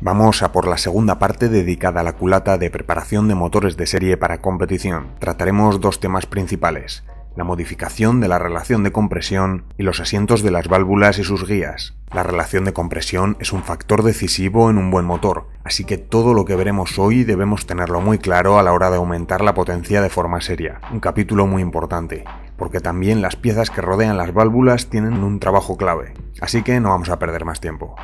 Vamos a por la segunda parte dedicada a la culata de preparación de motores de serie para competición. Trataremos dos temas principales, la modificación de la relación de compresión y los asientos de las válvulas y sus guías. La relación de compresión es un factor decisivo en un buen motor, así que todo lo que veremos hoy debemos tenerlo muy claro a la hora de aumentar la potencia de forma seria, un capítulo muy importante, porque también las piezas que rodean las válvulas tienen un trabajo clave, así que no vamos a perder más tiempo.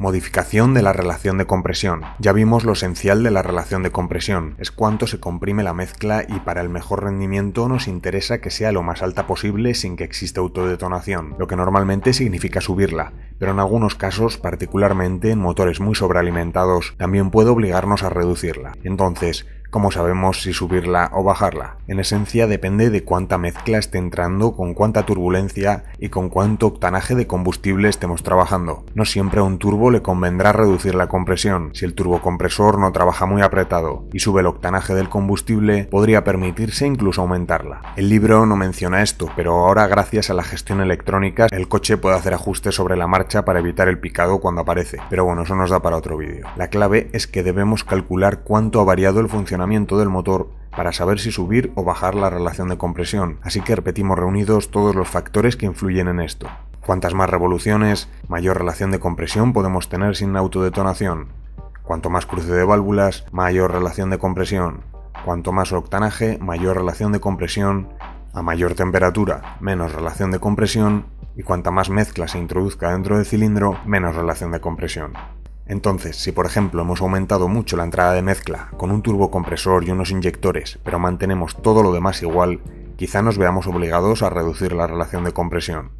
Modificación de la relación de compresión. Ya vimos lo esencial de la relación de compresión, es cuánto se comprime la mezcla y para el mejor rendimiento nos interesa que sea lo más alta posible sin que exista autodetonación, lo que normalmente significa subirla, pero en algunos casos, particularmente en motores muy sobrealimentados, también puede obligarnos a reducirla. Entonces, como sabemos si subirla o bajarla? En esencia depende de cuánta mezcla esté entrando, con cuánta turbulencia y con cuánto octanaje de combustible estemos trabajando. No siempre a un turbo le convendrá reducir la compresión. Si el turbocompresor no trabaja muy apretado y sube el octanaje del combustible, podría permitirse incluso aumentarla. El libro no menciona esto, pero ahora gracias a la gestión electrónica el coche puede hacer ajustes sobre la marcha para evitar el picado cuando aparece. Pero bueno, eso nos da para otro vídeo. La clave es que debemos calcular cuánto ha variado el funcionamiento del motor para saber si subir o bajar la relación de compresión, así que repetimos reunidos todos los factores que influyen en esto. Cuantas más revoluciones, mayor relación de compresión podemos tener sin autodetonación. Cuanto más cruce de válvulas, mayor relación de compresión. Cuanto más octanaje, mayor relación de compresión. A mayor temperatura, menos relación de compresión. Y cuanta más mezcla se introduzca dentro del cilindro, menos relación de compresión. Entonces, si por ejemplo hemos aumentado mucho la entrada de mezcla con un turbocompresor y unos inyectores, pero mantenemos todo lo demás igual, quizá nos veamos obligados a reducir la relación de compresión.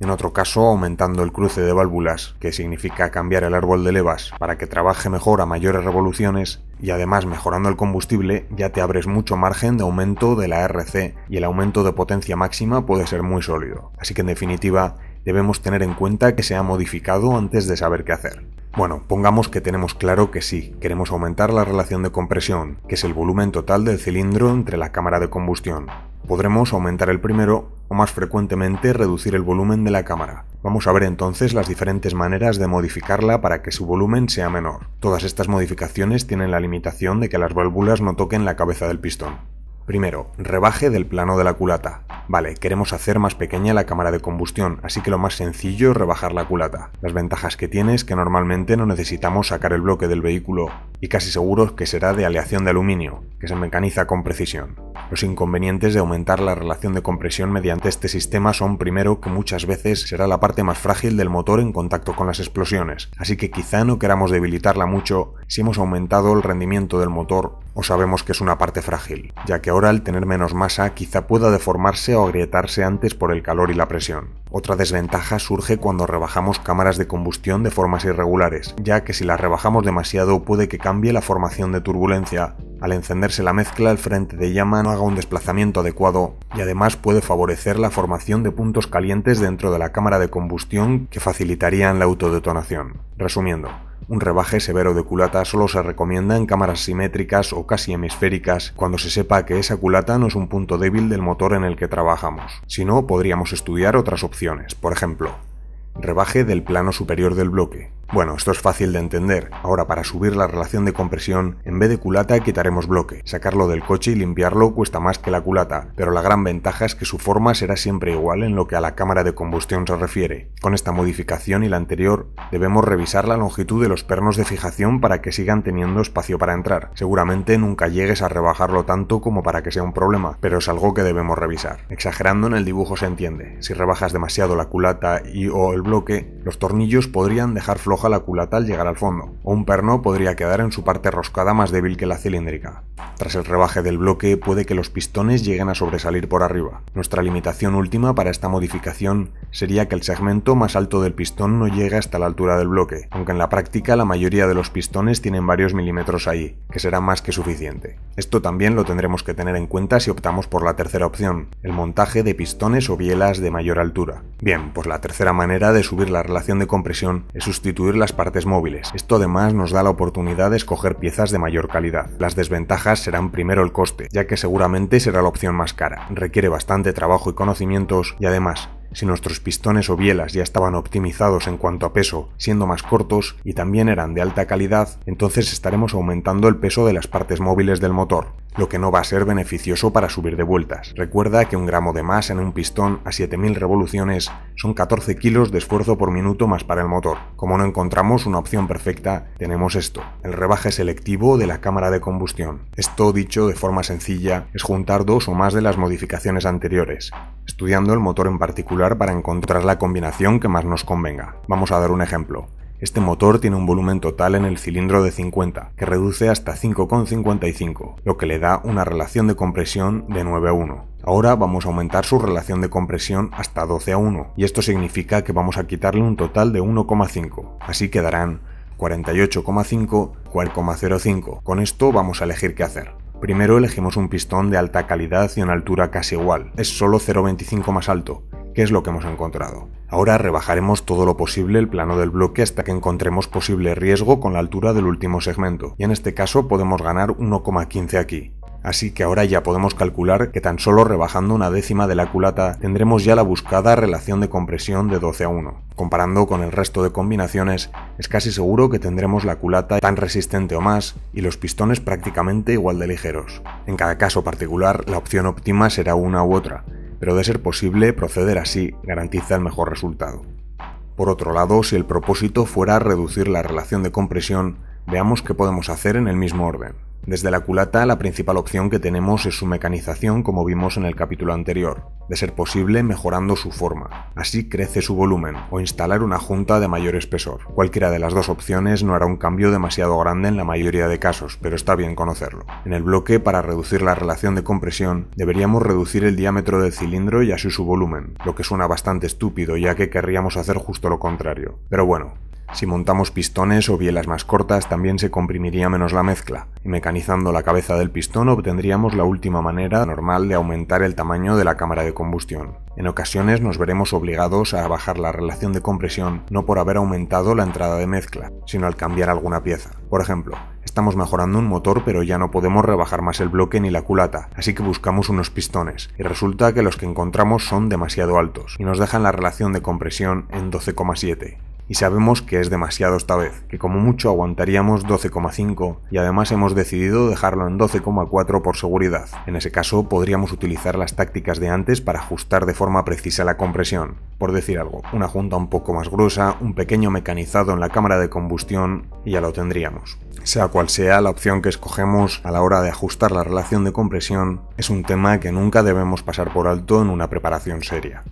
En otro caso, aumentando el cruce de válvulas, que significa cambiar el árbol de levas para que trabaje mejor a mayores revoluciones, y además mejorando el combustible, ya te abres mucho margen de aumento de la RC y el aumento de potencia máxima puede ser muy sólido. Así que en definitiva, debemos tener en cuenta que se ha modificado antes de saber qué hacer. Bueno, pongamos que tenemos claro que sí, queremos aumentar la relación de compresión, que es el volumen total del cilindro entre la cámara de combustión. Podremos aumentar el primero o más frecuentemente reducir el volumen de la cámara. Vamos a ver entonces las diferentes maneras de modificarla para que su volumen sea menor. Todas estas modificaciones tienen la limitación de que las válvulas no toquen la cabeza del pistón. Primero, rebaje del plano de la culata. Vale, queremos hacer más pequeña la cámara de combustión, así que lo más sencillo es rebajar la culata. Las ventajas que tiene es que normalmente no necesitamos sacar el bloque del vehículo, y casi seguro que será de aleación de aluminio, que se mecaniza con precisión. Los inconvenientes de aumentar la relación de compresión mediante este sistema son primero que muchas veces será la parte más frágil del motor en contacto con las explosiones, así que quizá no queramos debilitarla mucho si hemos aumentado el rendimiento del motor o sabemos que es una parte frágil, ya que ahora al tener menos masa quizá pueda deformarse o agrietarse antes por el calor y la presión. Otra desventaja surge cuando rebajamos cámaras de combustión de formas irregulares, ya que si las rebajamos demasiado puede que cambie la formación de turbulencia al encenderse la mezcla, el frente de llama no haga un desplazamiento adecuado y además puede favorecer la formación de puntos calientes dentro de la cámara de combustión que facilitarían la autodetonación. Resumiendo, un rebaje severo de culata solo se recomienda en cámaras simétricas o casi hemisféricas cuando se sepa que esa culata no es un punto débil del motor en el que trabajamos. Si no, podríamos estudiar otras opciones, por ejemplo, rebaje del plano superior del bloque, bueno, esto es fácil de entender. Ahora para subir la relación de compresión, en vez de culata quitaremos bloque. Sacarlo del coche y limpiarlo cuesta más que la culata, pero la gran ventaja es que su forma será siempre igual en lo que a la cámara de combustión se refiere. Con esta modificación y la anterior, debemos revisar la longitud de los pernos de fijación para que sigan teniendo espacio para entrar. Seguramente nunca llegues a rebajarlo tanto como para que sea un problema, pero es algo que debemos revisar. Exagerando en el dibujo se entiende. Si rebajas demasiado la culata y o el bloque, los tornillos podrían dejar floja a la culata al llegar al fondo, o un perno podría quedar en su parte roscada más débil que la cilíndrica. Tras el rebaje del bloque puede que los pistones lleguen a sobresalir por arriba. Nuestra limitación última para esta modificación sería que el segmento más alto del pistón no llegue hasta la altura del bloque, aunque en la práctica la mayoría de los pistones tienen varios milímetros ahí, que será más que suficiente. Esto también lo tendremos que tener en cuenta si optamos por la tercera opción, el montaje de pistones o bielas de mayor altura. Bien, pues la tercera manera de subir la relación de compresión es sustituir las partes móviles. Esto además nos da la oportunidad de escoger piezas de mayor calidad. Las desventajas serán primero el coste, ya que seguramente será la opción más cara. Requiere bastante trabajo y conocimientos y además si nuestros pistones o bielas ya estaban optimizados en cuanto a peso, siendo más cortos y también eran de alta calidad, entonces estaremos aumentando el peso de las partes móviles del motor lo que no va a ser beneficioso para subir de vueltas. Recuerda que un gramo de más en un pistón a 7000 revoluciones son 14 kilos de esfuerzo por minuto más para el motor. Como no encontramos una opción perfecta, tenemos esto, el rebaje selectivo de la cámara de combustión. Esto dicho de forma sencilla es juntar dos o más de las modificaciones anteriores, estudiando el motor en particular para encontrar la combinación que más nos convenga. Vamos a dar un ejemplo. Este motor tiene un volumen total en el cilindro de 50, que reduce hasta 5,55, lo que le da una relación de compresión de 9 a 1. Ahora vamos a aumentar su relación de compresión hasta 12 a 1, y esto significa que vamos a quitarle un total de 1,5, así quedarán 48,5, 4,05. Con esto vamos a elegir qué hacer. Primero elegimos un pistón de alta calidad y una altura casi igual, es solo 0,25 más alto, que es lo que hemos encontrado. Ahora rebajaremos todo lo posible el plano del bloque hasta que encontremos posible riesgo con la altura del último segmento, y en este caso podemos ganar 1,15 aquí. Así que ahora ya podemos calcular que tan solo rebajando una décima de la culata tendremos ya la buscada relación de compresión de 12 a 1. Comparando con el resto de combinaciones, es casi seguro que tendremos la culata tan resistente o más y los pistones prácticamente igual de ligeros. En cada caso particular, la opción óptima será una u otra, pero de ser posible proceder así garantiza el mejor resultado. Por otro lado, si el propósito fuera reducir la relación de compresión, veamos qué podemos hacer en el mismo orden. Desde la culata, la principal opción que tenemos es su mecanización, como vimos en el capítulo anterior, de ser posible mejorando su forma. Así crece su volumen, o instalar una junta de mayor espesor. Cualquiera de las dos opciones no hará un cambio demasiado grande en la mayoría de casos, pero está bien conocerlo. En el bloque, para reducir la relación de compresión, deberíamos reducir el diámetro del cilindro y así su volumen, lo que suena bastante estúpido ya que querríamos hacer justo lo contrario. Pero bueno, si montamos pistones o bielas más cortas también se comprimiría menos la mezcla, y mecanizando la cabeza del pistón obtendríamos la última manera normal de aumentar el tamaño de la cámara de combustión. En ocasiones nos veremos obligados a bajar la relación de compresión no por haber aumentado la entrada de mezcla, sino al cambiar alguna pieza. Por ejemplo, estamos mejorando un motor pero ya no podemos rebajar más el bloque ni la culata, así que buscamos unos pistones, y resulta que los que encontramos son demasiado altos, y nos dejan la relación de compresión en 12,7 y sabemos que es demasiado esta vez, que como mucho aguantaríamos 12,5 y además hemos decidido dejarlo en 12,4 por seguridad. En ese caso podríamos utilizar las tácticas de antes para ajustar de forma precisa la compresión. Por decir algo, una junta un poco más gruesa, un pequeño mecanizado en la cámara de combustión y ya lo tendríamos. Sea cual sea la opción que escogemos a la hora de ajustar la relación de compresión, es un tema que nunca debemos pasar por alto en una preparación seria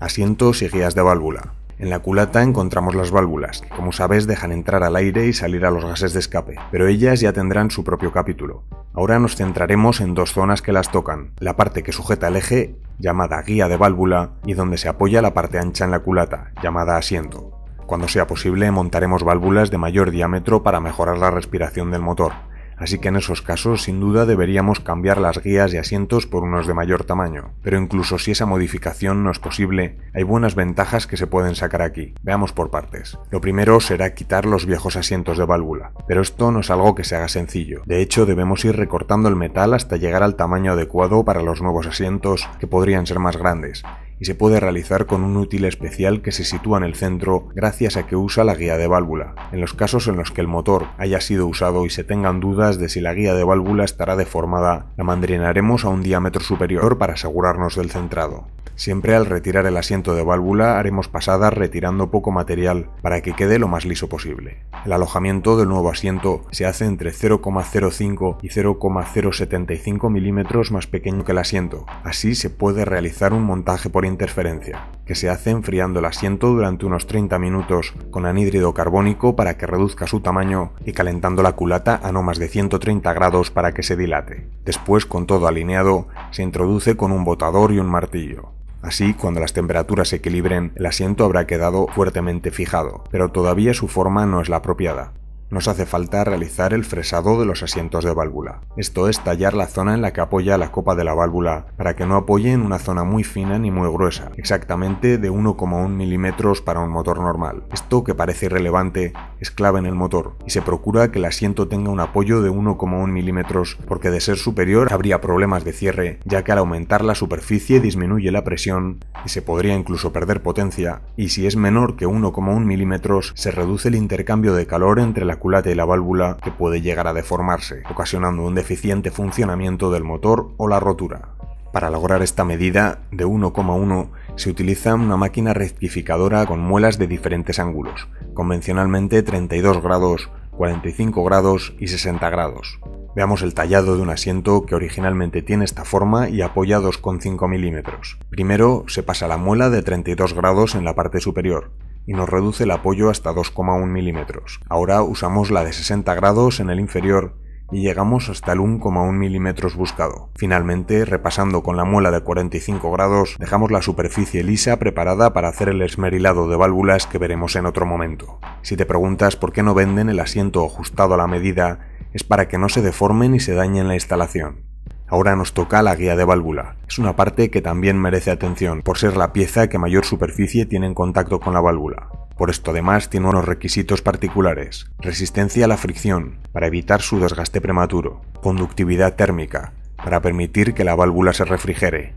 asientos y guías de válvula. En la culata encontramos las válvulas, como sabes dejan entrar al aire y salir a los gases de escape, pero ellas ya tendrán su propio capítulo. Ahora nos centraremos en dos zonas que las tocan, la parte que sujeta el eje, llamada guía de válvula, y donde se apoya la parte ancha en la culata, llamada asiento. Cuando sea posible montaremos válvulas de mayor diámetro para mejorar la respiración del motor así que en esos casos sin duda deberíamos cambiar las guías y asientos por unos de mayor tamaño. Pero incluso si esa modificación no es posible, hay buenas ventajas que se pueden sacar aquí. Veamos por partes. Lo primero será quitar los viejos asientos de válvula, pero esto no es algo que se haga sencillo. De hecho, debemos ir recortando el metal hasta llegar al tamaño adecuado para los nuevos asientos, que podrían ser más grandes, y se puede realizar con un útil especial que se sitúa en el centro gracias a que usa la guía de válvula. En los casos en los que el motor haya sido usado y se tengan dudas de si la guía de válvula estará deformada, la mandrinaremos a un diámetro superior para asegurarnos del centrado. Siempre al retirar el asiento de válvula haremos pasadas retirando poco material para que quede lo más liso posible. El alojamiento del nuevo asiento se hace entre 0,05 y 0,075 milímetros más pequeño que el asiento. Así se puede realizar un montaje por interferencia, que se hace enfriando el asiento durante unos 30 minutos con anhídrido carbónico para que reduzca su tamaño y calentando la culata a no más de 130 grados para que se dilate. Después, con todo alineado, se introduce con un botador y un martillo. Así, cuando las temperaturas se equilibren, el asiento habrá quedado fuertemente fijado, pero todavía su forma no es la apropiada nos hace falta realizar el fresado de los asientos de válvula. Esto es tallar la zona en la que apoya la copa de la válvula para que no apoye en una zona muy fina ni muy gruesa, exactamente de 1,1 milímetros para un motor normal. Esto que parece irrelevante es clave en el motor y se procura que el asiento tenga un apoyo de 1,1 milímetros porque de ser superior habría problemas de cierre ya que al aumentar la superficie disminuye la presión y se podría incluso perder potencia y si es menor que 1,1 milímetros se reduce el intercambio de calor entre la culata y la válvula que puede llegar a deformarse, ocasionando un deficiente funcionamiento del motor o la rotura. Para lograr esta medida de 1,1 se utiliza una máquina rectificadora con muelas de diferentes ángulos, convencionalmente 32 grados, 45 grados y 60 grados. Veamos el tallado de un asiento que originalmente tiene esta forma y apoya 2,5 milímetros. Primero se pasa la muela de 32 grados en la parte superior, y nos reduce el apoyo hasta 2,1 milímetros. Ahora usamos la de 60 grados en el inferior y llegamos hasta el 1,1 milímetros buscado. Finalmente, repasando con la muela de 45 grados, dejamos la superficie lisa preparada para hacer el esmerilado de válvulas que veremos en otro momento. Si te preguntas por qué no venden el asiento ajustado a la medida, es para que no se deformen y se dañen la instalación. Ahora nos toca la guía de válvula. Es una parte que también merece atención, por ser la pieza que mayor superficie tiene en contacto con la válvula. Por esto además tiene unos requisitos particulares. Resistencia a la fricción, para evitar su desgaste prematuro. Conductividad térmica, para permitir que la válvula se refrigere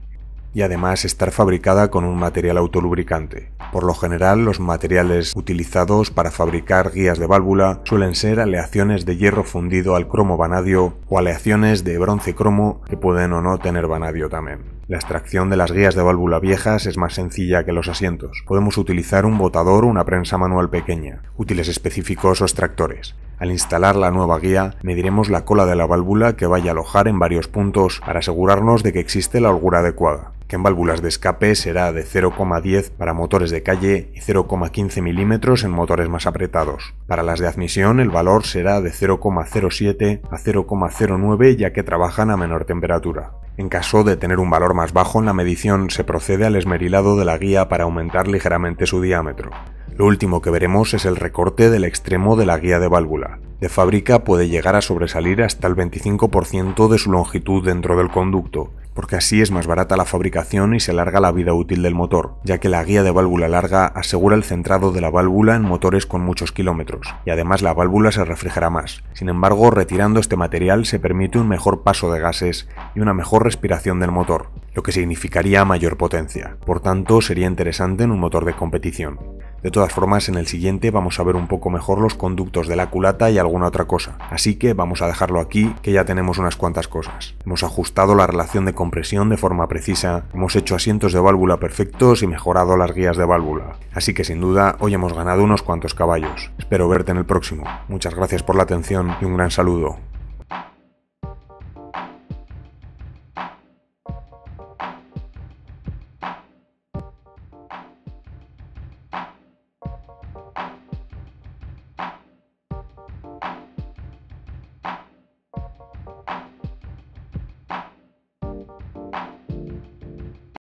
y además estar fabricada con un material autolubricante. Por lo general, los materiales utilizados para fabricar guías de válvula suelen ser aleaciones de hierro fundido al cromo vanadio o aleaciones de bronce cromo que pueden o no tener vanadio también. La extracción de las guías de válvula viejas es más sencilla que los asientos. Podemos utilizar un botador o una prensa manual pequeña, útiles específicos o extractores. Al instalar la nueva guía, mediremos la cola de la válvula que vaya a alojar en varios puntos para asegurarnos de que existe la holgura adecuada en válvulas de escape será de 0,10 para motores de calle y 0,15 milímetros en motores más apretados. Para las de admisión el valor será de 0,07 a 0,09 ya que trabajan a menor temperatura. En caso de tener un valor más bajo en la medición se procede al esmerilado de la guía para aumentar ligeramente su diámetro. Lo último que veremos es el recorte del extremo de la guía de válvula. De fábrica puede llegar a sobresalir hasta el 25% de su longitud dentro del conducto, porque así es más barata la fabricación y se alarga la vida útil del motor, ya que la guía de válvula larga asegura el centrado de la válvula en motores con muchos kilómetros, y además la válvula se refrigera más. Sin embargo, retirando este material se permite un mejor paso de gases y una mejor respiración del motor, lo que significaría mayor potencia. Por tanto, sería interesante en un motor de competición. De todas formas, en el siguiente vamos a ver un poco mejor los conductos de la culata y alguna otra cosa, así que vamos a dejarlo aquí, que ya tenemos unas cuantas cosas. Hemos ajustado la relación de compresión de forma precisa, hemos hecho asientos de válvula perfectos y mejorado las guías de válvula. Así que sin duda, hoy hemos ganado unos cuantos caballos. Espero verte en el próximo. Muchas gracias por la atención y un gran saludo.